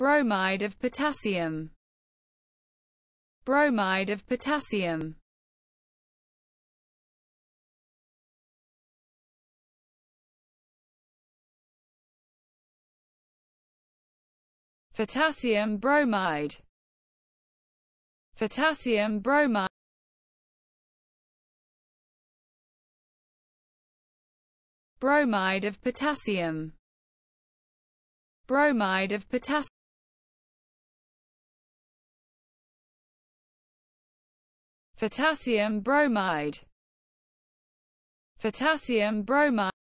bromide of potassium bromide of potassium potassium bromide potassium bromide bromide of potassium bromide of potassium potassium bromide potassium bromide